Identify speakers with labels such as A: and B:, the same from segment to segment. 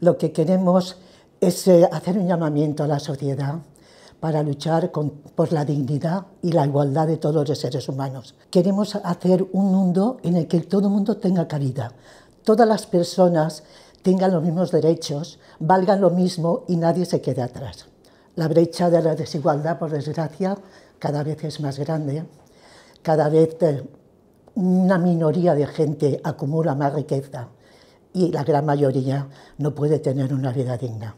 A: lo que queremos es eh, hacer un llamamiento a la sociedad para luchar por la dignidad y la igualdad de todos los seres humanos. Queremos hacer un mundo en el que todo el mundo tenga cabida, todas las personas tengan los mismos derechos, valgan lo mismo y nadie se quede atrás. La brecha de la desigualdad, por desgracia, cada vez es más grande, cada vez eh, una minoría de gente acumula más riqueza y la gran mayoría no puede tener una vida digna.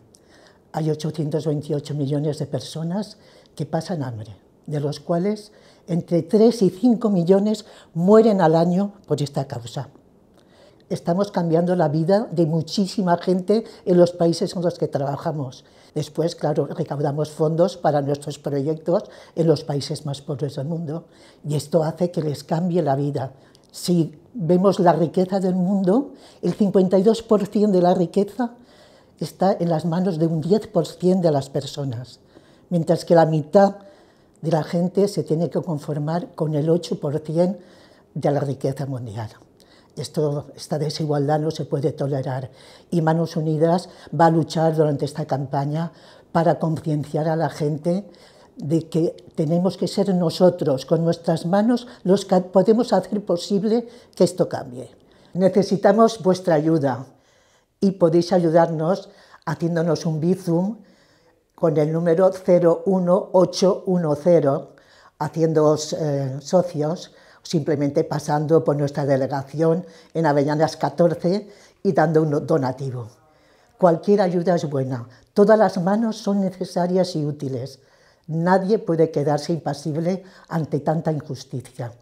A: Hay 828 millones de personas que pasan hambre, de los cuales entre 3 y 5 millones mueren al año por esta causa. Estamos cambiando la vida de muchísima gente en los países en los que trabajamos. Después, claro, recaudamos fondos para nuestros proyectos en los países más pobres del mundo y esto hace que les cambie la vida, si vemos la riqueza del mundo, el 52% de la riqueza está en las manos de un 10% de las personas, mientras que la mitad de la gente se tiene que conformar con el 8% de la riqueza mundial. esta desigualdad no se puede tolerar y Manos Unidas va a luchar durante esta campaña para concienciar a la gente de que tenemos que ser nosotros, con nuestras manos, los que podemos hacer posible que esto cambie. Necesitamos vuestra ayuda y podéis ayudarnos haciéndonos un Bizum con el número 01810, haciéndoos eh, socios, simplemente pasando por nuestra delegación en Avellanas 14 y dando un donativo. Cualquier ayuda es buena, todas las manos son necesarias y útiles. Nadie puede quedarse impasible ante tanta injusticia.